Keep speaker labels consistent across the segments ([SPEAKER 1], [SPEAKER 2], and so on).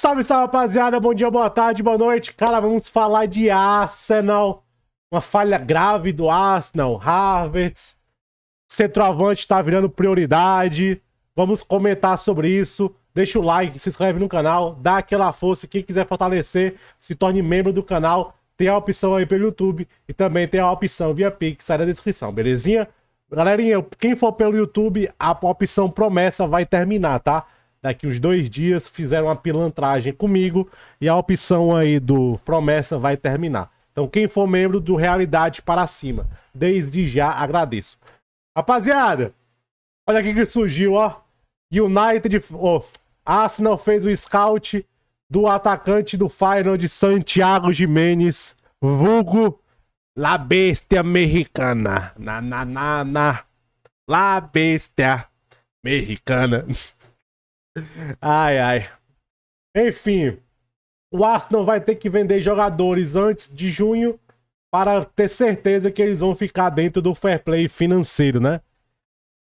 [SPEAKER 1] Salve, salve, rapaziada. Bom dia, boa tarde, boa noite. Cara, vamos falar de Arsenal. Uma falha grave do Arsenal. Harvard. Centroavante está virando prioridade. Vamos comentar sobre isso. Deixa o like, se inscreve no canal, dá aquela força. Quem quiser fortalecer, se torne membro do canal. Tem a opção aí pelo YouTube e também tem a opção via Pix, sai da descrição, belezinha? Galerinha, quem for pelo YouTube, a opção promessa vai terminar, tá? daqui uns dois dias, fizeram uma pilantragem comigo e a opção aí do promessa vai terminar. Então, quem for membro do Realidade para Cima, desde já agradeço. Rapaziada, olha aqui que surgiu, ó. United, ó, Arsenal fez o scout do atacante do de Santiago Jimenez, vulgo La Bestia Mexicana. Na, na, na, na. La Bestia Mexicana. Ai, ai. Enfim, o Arsenal vai ter que vender jogadores antes de junho para ter certeza que eles vão ficar dentro do fair play financeiro, né?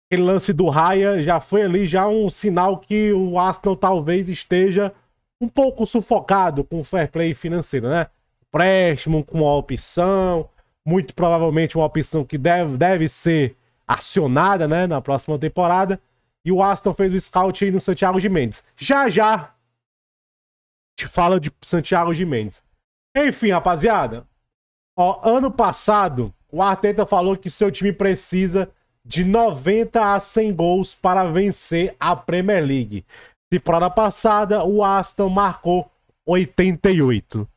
[SPEAKER 1] Aquele lance do Raya já foi ali já um sinal que o Arsenal talvez esteja um pouco sufocado com o fair play financeiro, né? Préstimo com uma opção, muito provavelmente uma opção que deve, deve ser acionada, né, na próxima temporada. E o Aston fez o scout aí no Santiago de Mendes. Já já te fala de Santiago de Mendes. Enfim, rapaziada. Ó, ano passado, o Arteta falou que seu time precisa de 90 a 100 gols para vencer a Premier League. Temporada passada, o Aston marcou 88.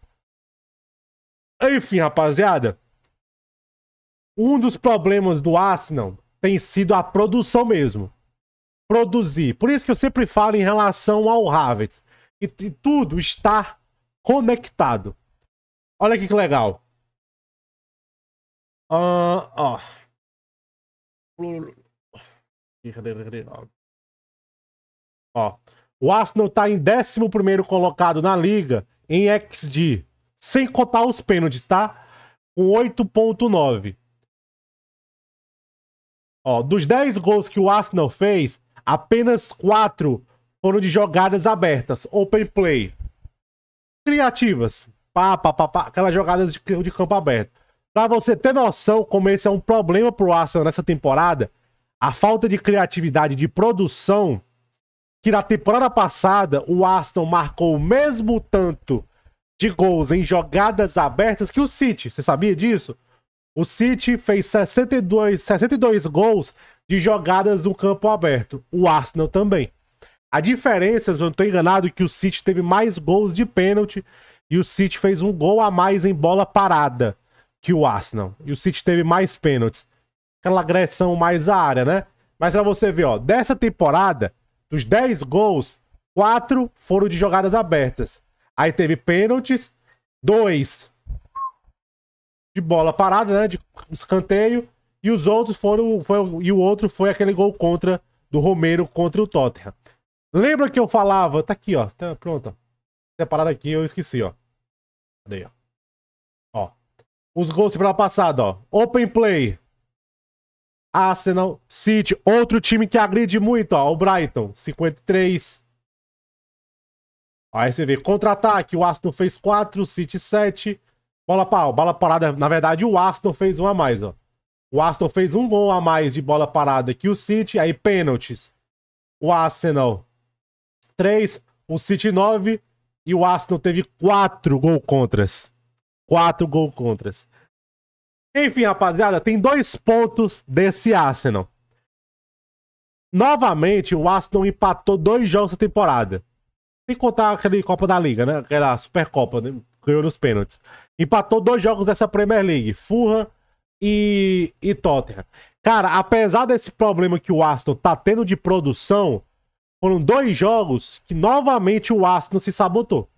[SPEAKER 1] Enfim, rapaziada. Um dos problemas do Arsenal tem sido a produção mesmo produzir. Por isso que eu sempre falo em relação ao Harvard. E, e tudo está conectado. Olha aqui que legal. Uh, ó. O Arsenal está em 11 colocado na liga em XG. Sem contar os pênaltis, tá? Com 8,9. Ó, dos 10 gols que o Arsenal fez, Apenas quatro foram de jogadas abertas, open play. Criativas. Pá, pá, pá, pá aquelas jogadas de, de campo aberto. Pra você ter noção como esse é um problema pro Arsenal nessa temporada, a falta de criatividade de produção, que na temporada passada o Aston marcou o mesmo tanto de gols em jogadas abertas que o City. Você sabia disso? O City fez 62, 62 gols de jogadas no campo aberto. O Arsenal também. A diferença, se eu não estou enganado, é que o City teve mais gols de pênalti e o City fez um gol a mais em bola parada que o Arsenal. E o City teve mais pênaltis. Aquela agressão mais à área, né? Mas para você ver, ó, dessa temporada, dos 10 gols, 4 foram de jogadas abertas. Aí teve pênaltis, 2 de bola parada, né? De escanteio. E os outros foram. Foi, e o outro foi aquele gol contra do Romero contra o Tottenham. Lembra que eu falava? Tá aqui, ó. Tá, pronto. Separado aqui, eu esqueci, ó. Cadê, ó? Ó. Os gols para passada, ó. Open play. Arsenal, City, outro time que agride muito, ó. O Brighton, 53. Aí você vê, contra-ataque, o Arsenal fez 4, City 7. Bola, pau, bola parada. Na verdade, o Aston fez um a mais, ó. O Aston fez um gol a mais de bola parada que o City, aí pênaltis. O Arsenal três. o City nove. e o Arsenal teve quatro gol contras. Quatro gol contras. Enfim, rapaziada, tem dois pontos desse Arsenal. Novamente, o Arsenal empatou dois jogos da temporada. Sem contar aquele Copa da Liga, né? Aquela Supercopa, né? ganhou nos pênaltis. Empatou dois jogos dessa Premier League, Fulham e, e Tottenham. Cara, apesar desse problema que o Aston tá tendo de produção, foram dois jogos que novamente o Aston se sabotou.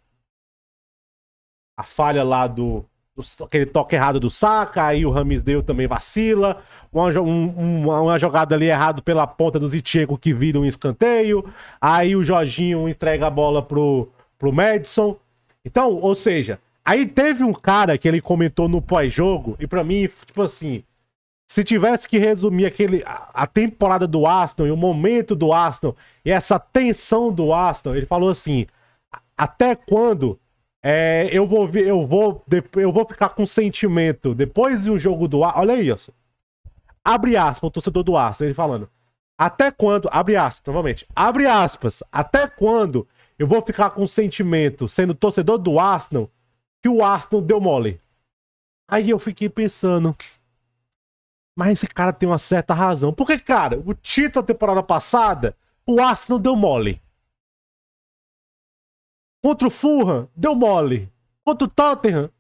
[SPEAKER 1] A falha lá do, do aquele toque errado do Saka, aí o Ramsdale também vacila, uma, um, uma jogada ali errada pela ponta do Zichego que vira um escanteio, aí o Jorginho entrega a bola pro, pro Madison. Então, ou seja, aí teve um cara que ele comentou no pós-jogo, e para mim, tipo assim, se tivesse que resumir aquele, a, temporada do Aston e o momento do Aston e essa tensão do Aston, ele falou assim: até quando é, eu vou eu vou, eu vou ficar com sentimento depois de um jogo do Aston. Olha isso. Abre aspas, o torcedor do Aston, ele falando. Até quando, abre aspas, novamente, abre aspas, até quando eu vou ficar com o sentimento, sendo torcedor do Arsenal, que o Arsenal deu mole. Aí eu fiquei pensando, mas esse cara tem uma certa razão. Porque, cara, o título da temporada passada, o Arsenal deu mole. Contra o Fulham, deu mole. Contra o Tottenham,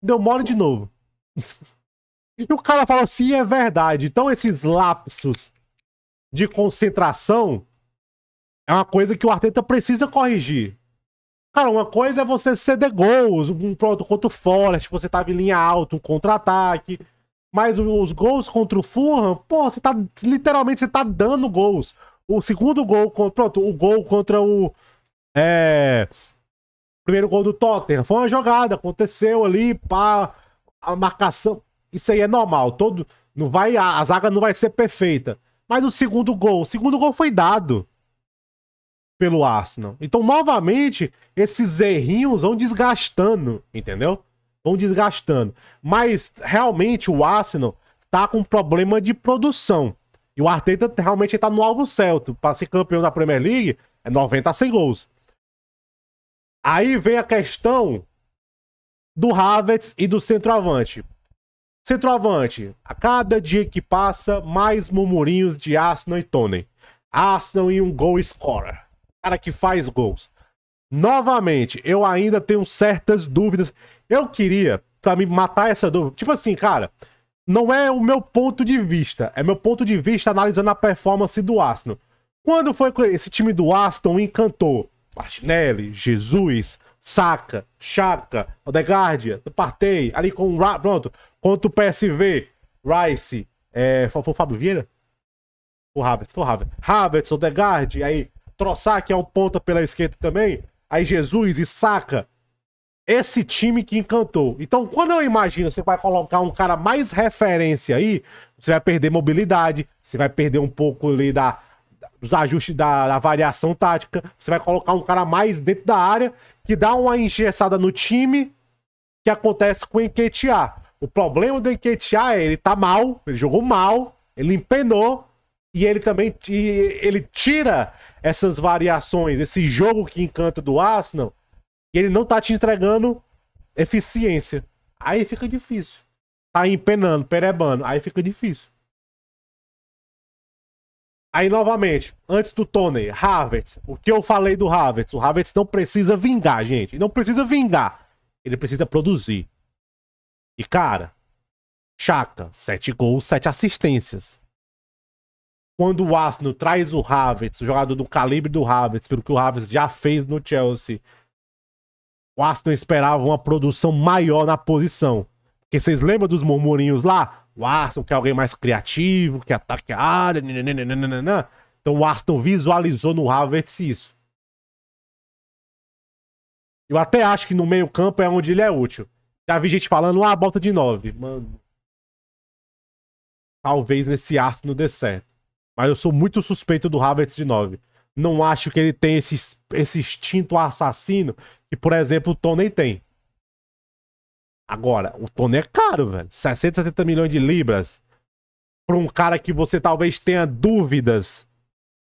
[SPEAKER 1] deu mole de novo. e o cara falou assim, é verdade. Então esses lapsos de concentração é uma coisa que o Arteta precisa corrigir. Cara, uma coisa é você ceder gols, um pronto contra o Forest, você tava tá em linha alta, um contra-ataque. Mas os gols contra o Fulham, pô, você tá literalmente você tá dando gols. O segundo gol, pronto, o gol contra o é, primeiro gol do Tottenham, foi uma jogada, aconteceu ali, pá, a marcação, isso aí é normal, todo não vai a, a zaga não vai ser perfeita. Mas o segundo gol, o segundo gol foi dado pelo Arsenal. Então, novamente, esses errinhos vão desgastando, entendeu? Vão desgastando. Mas, realmente, o Arsenal tá com problema de produção. E o Arteta realmente tá no alvo certo. Para ser campeão da Premier League, é 90 a gols. Aí vem a questão do Havertz e do centroavante. Centroavante, a cada dia que passa, mais murmurinhos de Arsenal e Tony. Arsenal e um goal scorer cara que faz gols. Novamente, eu ainda tenho certas dúvidas. Eu queria, para me matar essa dúvida, tipo assim, cara, não é o meu ponto de vista, é meu ponto de vista analisando a performance do Aston Quando foi que esse time do Aston encantou? Martinelli, Jesus, Saka, Chaka, Odegaard, Partey, ali com o pronto, contra o PSV, Rice, é, foi, foi o Fábio Vieira? O Havertz, foi o Havertz. Havertz, Odegaard, aí Troçar, que é um ponta pela esquerda também. Aí Jesus e saca. Esse time que encantou. Então, quando eu imagino você vai colocar um cara mais referência aí, você vai perder mobilidade, você vai perder um pouco ali da, dos ajustes da, da, variação tática. Você vai colocar um cara mais dentro da área que dá uma engessada no time que acontece com o Enquetear. O problema do Enquetear é ele tá mal, ele jogou mal, ele empenou e ele também e ele tira essas variações, esse jogo que encanta do Arsenal, e ele não tá te entregando eficiência. Aí fica difícil. Tá empenando, perebando, aí fica difícil. Aí novamente, antes do Tony, Havertz. O que eu falei do Havertz? O Havertz não precisa vingar, gente. Ele não precisa vingar. Ele precisa produzir. E cara, Chaka, 7 gols, 7 assistências quando o Arsenal traz o Havertz, o jogador do calibre do Havertz, pelo que o Havertz já fez no Chelsea, o Arsenal esperava uma produção maior na posição. Porque vocês lembram dos murmurinhos lá? O Arsenal quer alguém mais criativo, que ataque a área, nananana. Né, né, né, então o Arsenal visualizou no Havertz isso. Eu até acho que no meio campo é onde ele é útil. Já vi gente falando, ah, bota de 9. Mano. Talvez nesse Arsenal dê certo. Mas eu sou muito suspeito do Havertz de 9. Não acho que ele tem esse, esse instinto assassino que, por exemplo, o Tony tem. Agora, o Tony é caro, velho. 60, 70 milhões de libras. Para um cara que você talvez tenha dúvidas.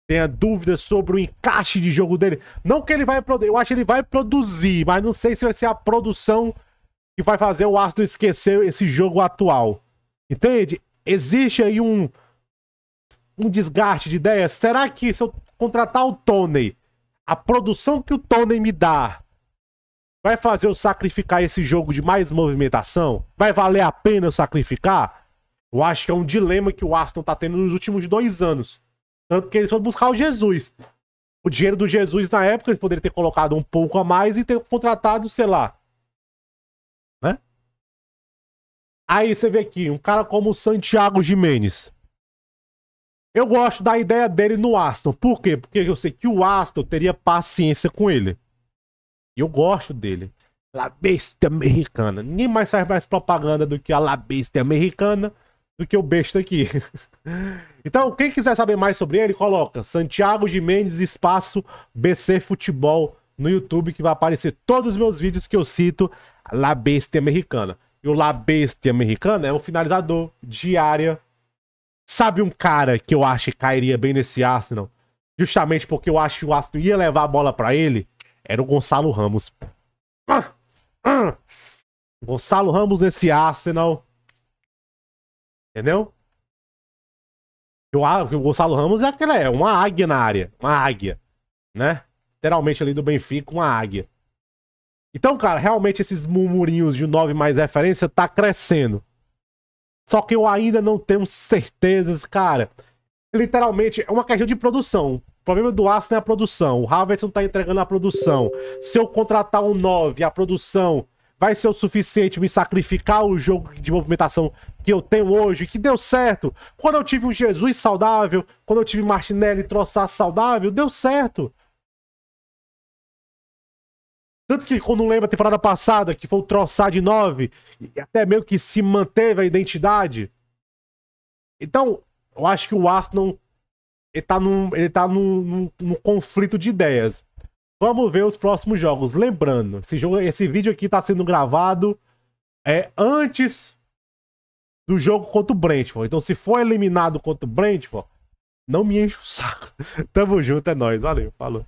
[SPEAKER 1] Tenha dúvidas sobre o encaixe de jogo dele. Não que ele vai produzir. Eu acho que ele vai produzir, mas não sei se vai ser a produção que vai fazer o Aston esquecer esse jogo atual. Entende? Existe aí um um desgaste de ideias. Será que se eu contratar o Tony, a produção que o Tony me dá vai fazer eu sacrificar esse jogo de mais movimentação? Vai valer a pena eu sacrificar? Eu acho que é um dilema que o Aston tá tendo nos últimos dois anos. Tanto que eles foram buscar o Jesus. O dinheiro do Jesus na época eles poderiam ter colocado um pouco a mais e ter contratado, sei lá. Né? Aí você vê aqui, um cara como o Santiago Jimenez. Eu gosto da ideia dele no Aston. Por quê? Porque eu sei que o Aston teria paciência com ele. E Eu gosto dele. La besta americana. Ninguém mais faz mais propaganda do que a La besta americana do que o besta aqui. então, quem quiser saber mais sobre ele, coloca Santiago de Mendes espaço BC Futebol no YouTube que vai aparecer todos os meus vídeos que eu cito La besta americana. E o La besta americana é um finalizador de área Sabe um cara que eu acho que cairia bem nesse Arsenal? Justamente porque eu acho que o Arsenal ia levar a bola para ele? Era o Gonçalo Ramos. Ah, ah. Gonçalo Ramos nesse Arsenal. Entendeu? Eu, o Gonçalo Ramos é aquela, é uma águia na área. Uma águia. Né? Literalmente ali do Benfica, uma águia. Então, cara, realmente esses murmurinhos de 9 mais referência tá crescendo. Só que eu ainda não tenho certezas, cara. Literalmente, é uma questão de produção. O problema do Aston é a produção. O Havertz não tá entregando a produção. Se eu contratar um 9, a produção vai ser o suficiente me sacrificar o jogo de movimentação que eu tenho hoje, que deu certo. Quando eu tive um Jesus saudável, quando eu tive Martinelli troçar saudável, deu certo. Tanto que quando lembra a temporada passada, que foi o troçar de 9, e até meio que se manteve a identidade. Então, eu acho que o Arsenal ele tá, num, ele tá num, num, num, conflito de ideias. Vamos ver os próximos jogos. Lembrando, esse, jogo, esse vídeo aqui tá sendo gravado é, antes do jogo contra o Brentford. Então, se for eliminado contra o Brentford, não me enche o saco. Tamo junto, é nóis. Valeu, falou.